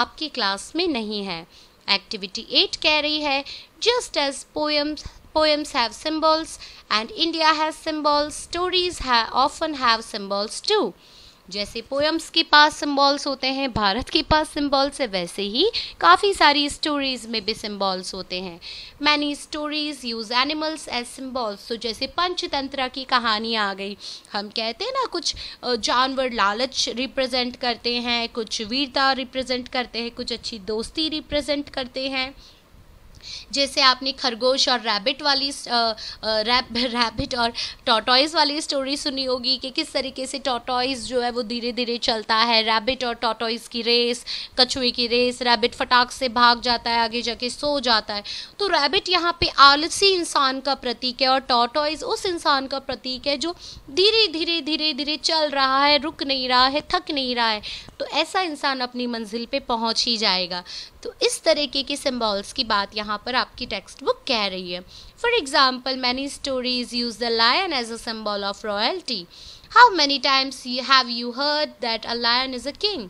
आपकी क्लास में नहीं है एक्टिविटी एट कह रही है just as poems poems have symbols and india has symbols stories ha often have symbols too जैसे पोएम्स के पास सिम्बॉल्स होते हैं भारत के पास सिम्बॉल्स है वैसे ही काफ़ी सारी स्टोरीज़ में भी सिम्बॉल्स होते हैं many stories use animals as symbols तो जैसे पंचतंत्रा की कहानी आ गई हम कहते हैं ना कुछ जानवर लालच रिप्रेजेंट करते हैं कुछ वीरता रिप्रेजेंट करते हैं कुछ अच्छी दोस्ती रिप्रेजेंट करते हैं जैसे आपने खरगोश और रैबिट वाली रैब रैबिट और टॉटॉइज वाली स्टोरी सुनी होगी कि किस तरीके से टॉटॉइज जो है वो धीरे धीरे चलता है रैबिट और टॉटॉइज की रेस कछुए की रेस रैबिट फटाक से भाग जाता है आगे जाके सो जाता है तो रैबिट यहाँ पे आलसी इंसान का प्रतीक है और टॉटॉइज उस इंसान का प्रतीक है जो धीरे धीरे धीरे धीरे चल रहा है रुक नहीं रहा है थक नहीं रहा है तो ऐसा इंसान अपनी मंजिल पर पहुँच ही जाएगा तो इस तरीके के सिम्बॉल्स की बात यहाँ यहाँ पर आपकी टेक्स्ट बुक कह रही है for example many stories use the lion as a symbol of royalty how many times you have you heard that a lion is a king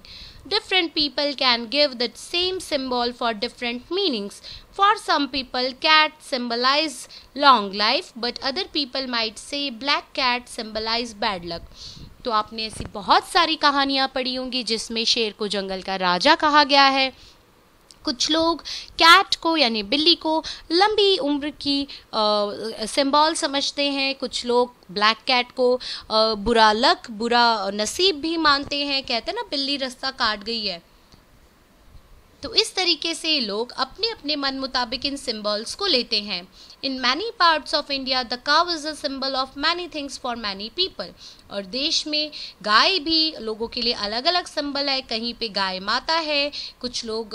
different people can give the same symbol for different meanings for some people cat symbolize long life but other people might say black cat symbolize bad luck तो आपने ऐसी बहुत सारी कहानियाँ पढ़ी होंगी जिसमें शेर को जंगल का राजा कहा गया है कुछ लोग कैट को यानी बिल्ली को लंबी उम्र की सिंबल समझते हैं कुछ लोग ब्लैक कैट को आ, बुरा लक बुरा नसीब भी मानते हैं कहते हैं ना बिल्ली रास्ता काट गई है तो इस तरीके से लोग अपने अपने मन मुताबिक इन सिंबल्स को लेते हैं in many parts of India the cow is a symbol of many things for many people और देश में गाय भी लोगों के लिए अलग अलग सिंबल है कहीं पर गाय माता है कुछ लोग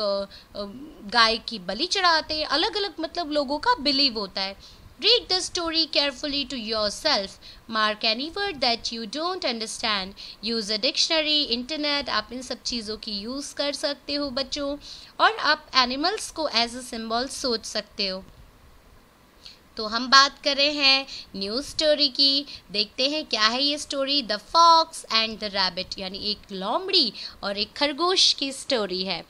गाय की बलि चढ़ाते हैं अलग अलग मतलब लोगों का बिलीव होता है read the story carefully to yourself mark any word that you don't understand use a dictionary internet आप इन सब चीज़ों की यूज़ कर सकते हो बच्चों और आप एनिमल्स को एज अ सिंबल सोच सकते हो तो हम बात कर रहे हैं न्यूज़ स्टोरी की देखते हैं क्या है ये story the fox and the rabbit यानी एक लोमड़ी और एक खरगोश की स्टोरी है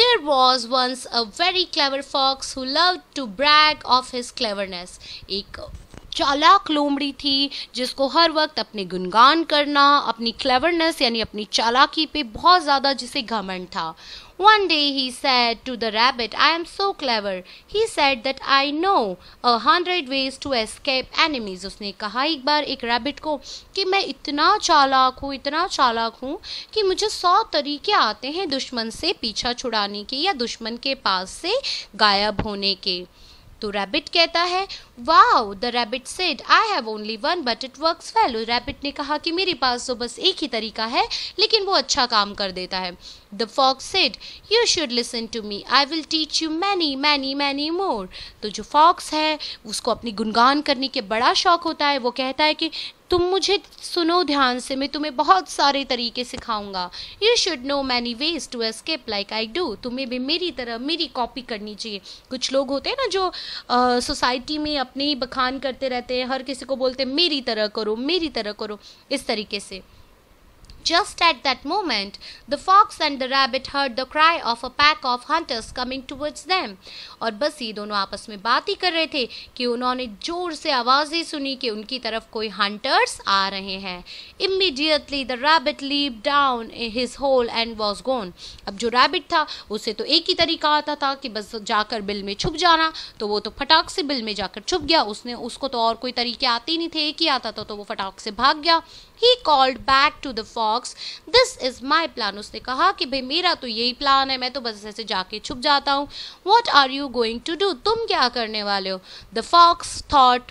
there was once a very clever fox who love to brag of his cleverness एक चालाक लोमड़ी थी जिसको हर वक्त अपने गुनगान करना अपनी क्लेवरनेस यानी अपनी चालाकी पे बहुत ज़्यादा जिसे घमंड था one day he said to the rabbit I am so clever he said that I know a hundred ways to escape enemies उसने कहा एक बार एक रैबिट को कि मैं इतना चालाक हूँ इतना चालाक हूँ कि मुझे सौ तरीके आते हैं दुश्मन से पीछा छुड़ाने के या दुश्मन के पास से गायब होने के तो रैबिट कहता है wow the rabbit said I have only one but it works well rabbit ने कहा कि मेरे पास तो बस एक ही तरीका है लेकिन वो अच्छा काम कर देता है the fox said you should listen to me I will teach you many many many more तो जो फॉक्स है उसको अपनी गुनगान करने के बड़ा शौक होता है वो कहता है कि तुम मुझे सुनो ध्यान से मैं तुम्हें बहुत सारे तरीके सिखाऊंगा you should know many ways to escape like I do तुम्हें भी मेरी तरह मेरी कॉपी करनी चाहिए कुछ लोग होते हैं ना जो सोसाइटी uh, में अपनी बखान करते रहते हैं हर किसी को बोलते हैं मेरी तरह करो मेरी तरह करो इस तरीके से Just at that moment, the fox and the rabbit heard the cry of a pack of hunters coming towards them. और बस ये दोनों आपस में बात ही कर रहे थे कि उन्होंने जोर से आवाज़ें सुनी कि उनकी तरफ कोई हंटर्स आ रहे हैं immediately the rabbit leap down his hole and was gone अब जो रैबिट था उसे तो एक ही तरीका आता था कि बस जाकर बिल में छुप जाना तो वो तो फटाक से बिल में जाकर छुप गया उसने उसको तो और कोई तरीके आते ही नहीं थे एक ही आता था तो वो फटाक से भाग गया he called back to the fox बॉक्स दिस इज माई प्लान उसने कहा कि भाई मेरा तो यही प्लान है मैं तो बस ऐसे जाके छुप जाता हूँ what are you going to do तुम क्या करने वाले हो the fox thought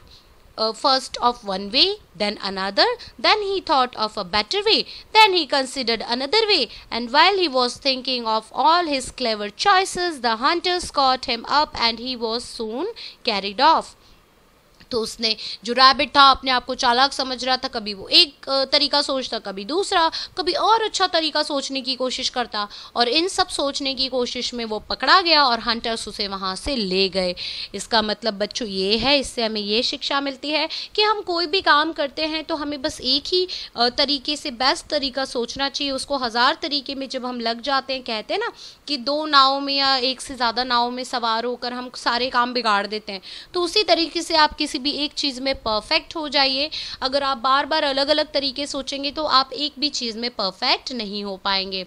first of one way then another then he thought of a better way then he considered another way and while he was thinking of all his clever choices the hunters caught him up and he was soon carried off तो उसने जो rabbit था अपने आप को चालाक समझ रहा था कभी वो एक तरीका सोचता कभी दूसरा कभी और अच्छा तरीका सोचने की कोशिश करता और इन सब सोचने की कोशिश में वो पकड़ा गया और हंटर्स उसे वहाँ से ले गए इसका मतलब बच्चों ये है इससे हमें ये शिक्षा मिलती है कि हम कोई भी काम करते हैं तो हमें बस एक ही तरीके से बेस्ट तरीका सोचना चाहिए उसको हज़ार तरीके में जब हम लग जाते हैं कहते हैं ना कि दो नावों में या एक से ज़्यादा नावों में सवार होकर हम सारे काम बिगाड़ देते हैं तो उसी तरीके से आप किसी किसी भी एक चीज़ में परफेक्ट हो जाइए अगर आप बार बार अलग अलग तरीके सोचेंगे तो आप एक भी चीज़ में परफेक्ट नहीं हो पाएंगे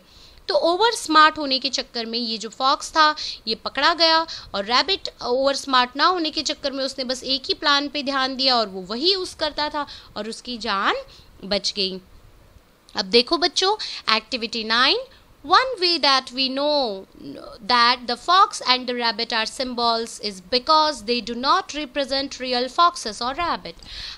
तो ओवर स्मार्ट होने के चक्कर में ये जो फॉक्स था ये पकड़ा गया और रैबिट ओवर स्मार्ट ना होने के चक्कर में उसने बस एक ही प्लान पे ध्यान दिया और वो वही यूज़ करता था और उसकी जान बच गई अब देखो बच्चों activity nine One way that we know that the fox and the rabbit are symbols is because they do not represent real foxes or rabbit.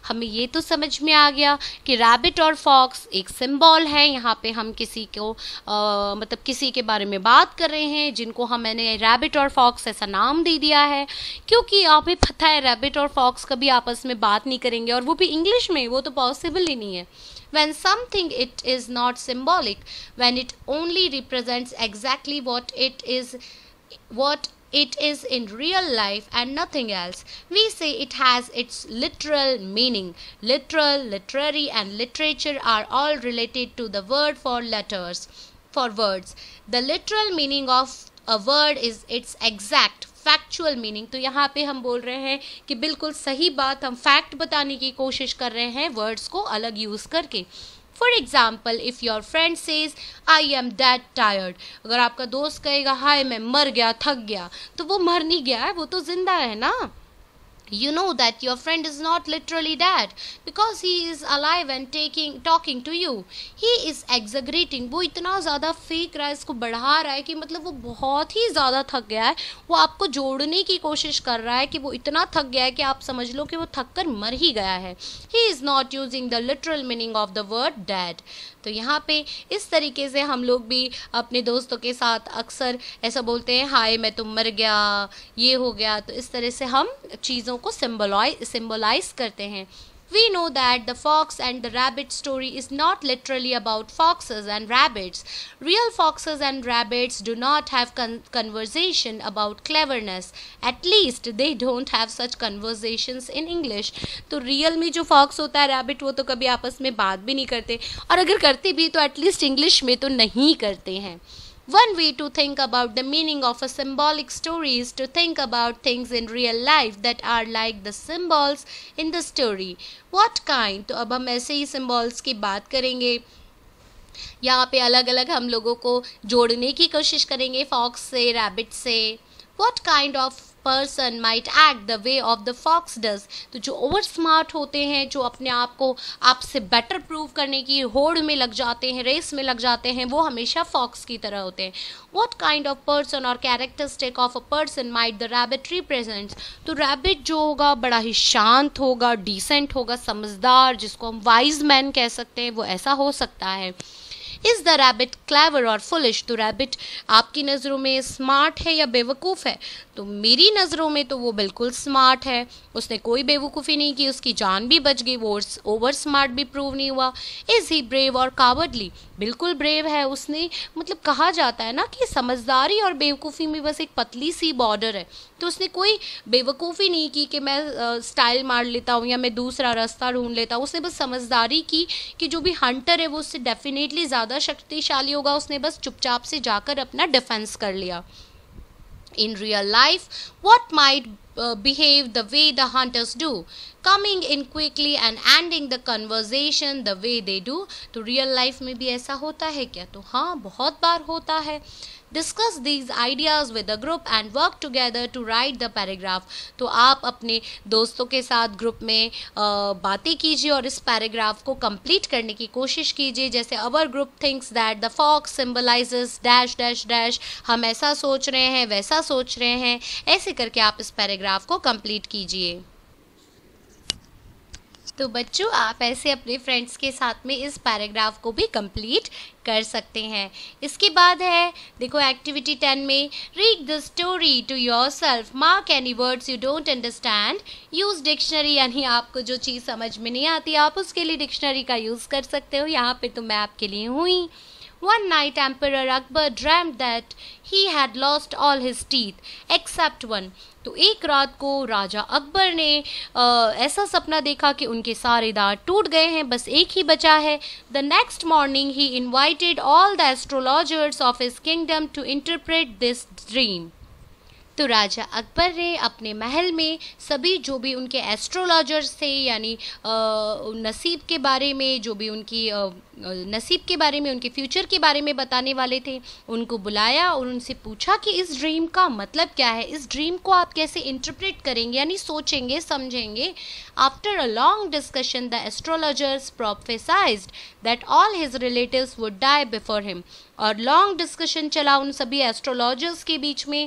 हमें ये तो समझ में आ गया कि रैबिट और फॉक्स एक सिंबल है यहाँ पे हम किसी को आ, मतलब किसी के बारे में बात कर रहे हैं जिनको हम मैंने रैबिट और फॉक्स ऐसा नाम दे दिया है क्योंकि हमें पता है रैबिट और फॉक्स कभी आपस में बात नहीं करेंगे और वो भी इंग्लिश में वो तो पॉसिबल ही नहीं है when something it is not symbolic, when it only represents exactly what it is what it is in real life and nothing else. We say it has its literal meaning. Literal, literary and literature are all related to the word for letters, for words. The literal meaning of a word is its exact factual meaning तो यहाँ पे हम बोल रहे हैं कि बिल्कुल सही बात हम फैक्ट बताने की कोशिश कर रहे हैं वर्ड्स को अलग यूज़ करके for example if your friend says I am that tired अगर आपका दोस्त कहेगा हाय मैं मर गया थक गया तो वो मर नहीं गया है वो तो ज़िंदा है ना you know that your friend is not literally dead because he is alive and taking talking to you he is exaggerating वो इतना ज़्यादा फेंक रहा है इसको बढ़ा रहा है कि मतलब वो बहुत ही ज़्यादा थक गया है वो आपको जोड़ने की कोशिश कर रहा है कि वो इतना थक गया है कि आप समझ लो कि वो थक कर मर ही गया है he is not using the literal meaning of the word dead तो यहाँ पे इस तरीके से हम लोग भी अपने दोस्तों के साथ अक्सर ऐसा बोलते हैं हाय मैं तो मर गया ये हो गया तो इस तरह से हम चीज़ों को सिम्बलाइज करते हैं we know that the fox and the rabbit story is not literally about foxes and rabbits real foxes and rabbits do not have conversation about cleverness at least they don't have such conversations in English तो real में जो fox होता है rabbit वो तो कभी आपस में बात भी नहीं करते और अगर करते भी तो एटलीस्ट इंग्लिश में तो नहीं करते हैं One way to think about the meaning of a symbolic story is to think about things in real life that are like the symbols in the story. What kind? तो अब हम ऐसे ही symbols की बात करेंगे यहाँ पे अलग अलग हम लोगों को जोड़ने की कोशिश करेंगे फॉक्स से रैबिट से what kind of person might act the way of the fox does तो जो ओवर स्मार्ट होते हैं जो अपने आप को आपसे बेटर प्रूव करने की होड़ में लग जाते हैं रेस में लग जाते हैं वो हमेशा फॉक्स की तरह होते हैं वॉट काइंड ऑफ पर्सन और characteristic of a person might the rabbit represent तो रैबिट जो होगा बड़ा ही शांत होगा डिसेंट होगा समझदार जिसको हम वाइज मैन कह सकते हैं वो ऐसा हो सकता है इज द रैबिट क्लेवर और फुलिश तो रैबिट आपकी नज़रों में स्मार्ट है या बेवकूफ़ है तो मेरी नज़रों में तो वो बिल्कुल स्मार्ट है उसने कोई बेवकूफ़ी नहीं की उसकी जान भी बच गई वो ओवर स्मार्ट भी प्रूव नहीं हुआ इज़ ही ब्रेव और कावर्डली बिल्कुल ब्रेव है उसने मतलब कहा जाता है ना कि समझदारी और बेवकूफ़ी में बस एक पतली सी बॉर्डर है तो उसने कोई बेवकूफ़ी नहीं की कि मैं स्टाइल मार लेता हूँ या मैं दूसरा रास्ता ढूंढ लेता हूँ उसने बस समझदारी की कि जो भी हंटर है वो उससे डेफिनेटली ज़्यादा ज्यादा शक्तिशाली होगा उसने बस चुपचाप से जाकर अपना डिफेंस कर लिया in real life what might behave the way the hunters do coming in quickly and ending the conversation the way they do तो रियल लाइफ में भी ऐसा होता है क्या तो हाँ बहुत बार होता है discuss these ideas with a group and work together to write the paragraph तो आप अपने दोस्तों के साथ ग्रुप में बातें कीजिए और इस पैराग्राफ को कंप्लीट करने की कोशिश कीजिए जैसे our group thinks that the fox symbolize dash dash dash हम ऐसा सोच रहे हैं वैसा सोच रहे हैं ऐसे करके आप इस पैराग्राफ को कंप्लीट कीजिए तो बच्चों आप ऐसे अपने फ्रेंड्स के साथ में इस पैराग्राफ को भी कंप्लीट कर सकते हैं इसके बाद है देखो एक्टिविटी टेन में read the story to yourself mark any words you don't understand use dictionary यानी आपको जो चीज़ समझ में नहीं आती आप उसके लिए डिक्शनरी का यूज़ कर सकते हो यहाँ पे तो मैं आपके लिए हुई one night emperor Akbar dreamt that he had lost all his teeth except one तो एक रात को राजा अकबर ने आ, ऐसा सपना देखा कि उनके सारे दांत टूट गए हैं बस एक ही बचा है the next morning he invited all the astrologers of his kingdom to interpret this dream तो राजा अकबर ने अपने महल में सभी जो भी उनके एस्ट्रोलॉजर्स थे यानी नसीब के बारे में जो भी उनकी नसीब के बारे में उनके फ्यूचर के बारे में बताने वाले थे उनको बुलाया और उनसे पूछा कि इस ड्रीम का मतलब क्या है इस ड्रीम को आप कैसे इंटरप्रेट करेंगे यानी सोचेंगे समझेंगे after a long discussion the astrologers prophesize that all his relative would die before him और लॉन्ग डिस्कशन चला उन सभी एस्ट्रोलॉजर्स के बीच में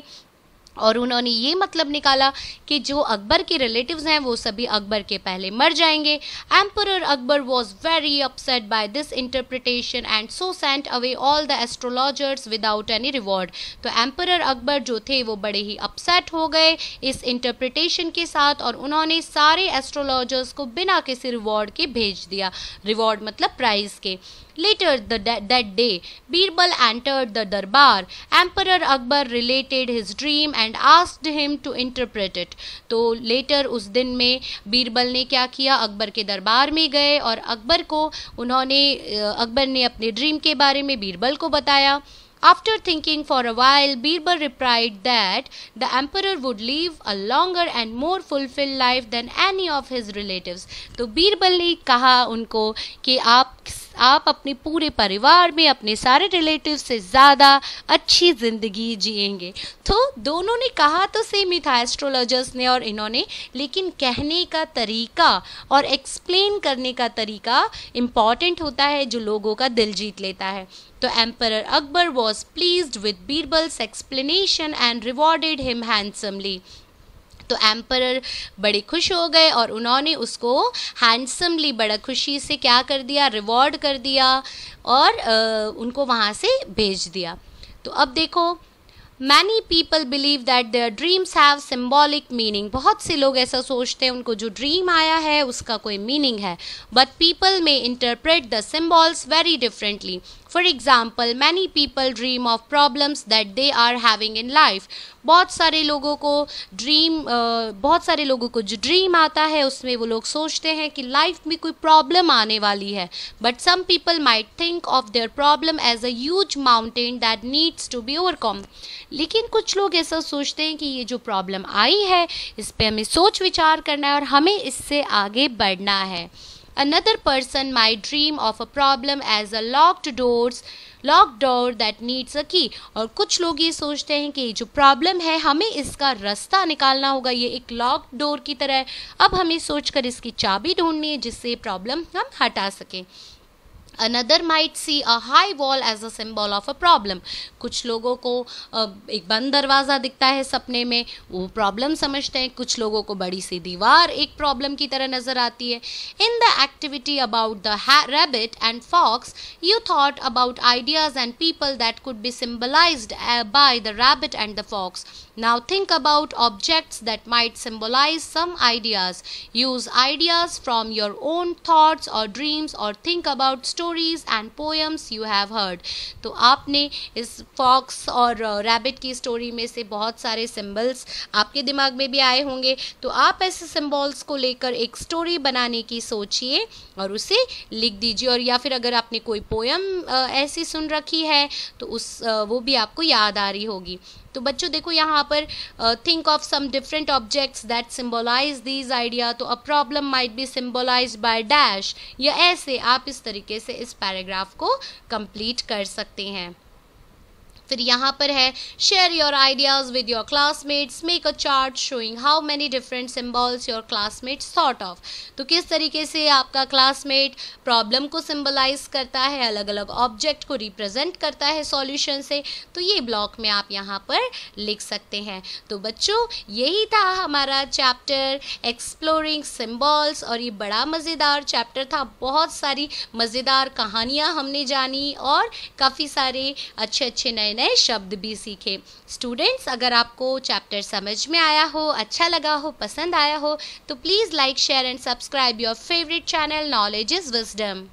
और उन्होंने ये मतलब निकाला कि जो अकबर के रिलेटिव्स हैं वो सभी अकबर के पहले मर जाएंगे emperor Akbar was very upset by this interpretation and so sent away all the astrologers without any reward तो एम्पर अकबर जो थे वो बड़े ही अपसेट हो गए इस इंटरप्रिटेशन के साथ और उन्होंने सारे एस्ट्रोलॉजर्स को बिना किसी रिवॉर्ड के भेज दिया रिवॉर्ड मतलब प्राइज़ के Later the, that, that day, Birbal entered the darbar. Emperor Akbar related his dream and asked him to interpret it. तो later उस दिन में बीरबल ने क्या किया अकबर के दरबार में गए और अकबर को उन्होंने अकबर ने अपने ड्रीम के बारे में बीरबल को बताया After thinking for a while, Birbal replied that the emperor would live a longer and more fulfilled life than any of his relatives. तो बीरबल ने कहा उनको कि आप आप अपने पूरे परिवार में अपने सारे रिलेटिव से ज़्यादा अच्छी ज़िंदगी जिएंगे तो दोनों ने कहा तो सेम ही था एस्ट्रोलॉजर्स ने और इन्होंने लेकिन कहने का तरीका और एक्सप्लेन करने का तरीका इम्पॉर्टेंट होता है जो लोगों का दिल जीत लेता है तो emperor Akbar was pleased with Birbal's explanation and rewarded him handsomely तो एम्पर बड़े खुश हो गए और उन्होंने उसको हैंडसमली बड़ा खुशी से क्या कर दिया रिवॉर्ड कर दिया और आ, उनको वहाँ से भेज दिया तो अब देखो many people believe that their dreams have symbolic meaning बहुत से लोग ऐसा सोचते हैं उनको जो ड्रीम आया है उसका कोई मीनिंग है but people may interpret the symbols very differently for example many people dream of problems that they are having in life बहुत सारे लोगों को ड्रीम बहुत सारे लोगों को जो ड्रीम आता है उसमें वो लोग सोचते हैं कि लाइफ में कोई प्रॉब्लम आने वाली है but some people might think of their problem as a huge mountain that needs to be overcome लेकिन कुछ लोग ऐसा सोचते हैं कि ये जो प्रॉब्लम आई है इस पर हमें सोच विचार करना है और हमें इससे आगे बढ़ना है Another person might dream of a problem as a locked doors lock door that needs a key और कुछ लोग ये सोचते हैं कि जो प्रॉब्लम है हमें इसका रास्ता निकालना होगा ये एक लॉक डोर की तरह है अब हमें सोचकर इसकी चाबी ढूंढनी है जिससे प्रॉब्लम हम हटा सकें another might see a high wall as a symbol of a problem कुछ लोगों को एक बंद दरवाज़ा दिखता है सपने में वो प्रॉब्लम समझते हैं कुछ लोगों को बड़ी सी दीवार एक प्रॉब्लम की तरह नज़र आती है in the activity about the rabbit and fox you thought about ideas and people that could be symbolize by the rabbit and the fox Now think about objects that might symbolize some ideas. Use ideas from your own thoughts or dreams or think about stories and poems you have heard. तो आपने इस fox और rabbit की story में से बहुत सारे symbols आपके दिमाग में भी आए होंगे तो आप ऐसे symbols को लेकर एक story बनाने की सोचिए और उसे लिख दीजिए और या फिर अगर आपने कोई poem ऐसी सुन रखी है तो उस वो भी आपको याद आ रही होगी तो बच्चों देखो यहाँ पर think of some different objects that symbolize these idea तो a problem might be symbolize by dash या ऐसे आप इस तरीके से इस पैराग्राफ को कंप्लीट कर सकते हैं फिर यहाँ पर है share your ideas with your classmates make a chart showing how many different symbols your classmates sort of तो किस तरीके से आपका क्लासमेट प्रॉब्लम को सिम्बलाइज करता है अलग अलग ऑब्जेक्ट को रिप्रेजेंट करता है सॉल्यूशन से तो ये ब्लॉक में आप यहाँ पर लिख सकते हैं तो बच्चों यही था हमारा चैप्टर एक्सप्लोरिंग सिम्बॉल्स और ये बड़ा मज़ेदार चैप्टर था बहुत सारी मज़ेदार कहानियाँ हमने जानी और काफ़ी सारे अच्छे अच्छे नए नए शब्द भी सीखे स्टूडेंट्स अगर आपको चैप्टर समझ में आया हो अच्छा लगा हो पसंद आया हो तो please like share and subscribe your favourite channel knowledge is wisdom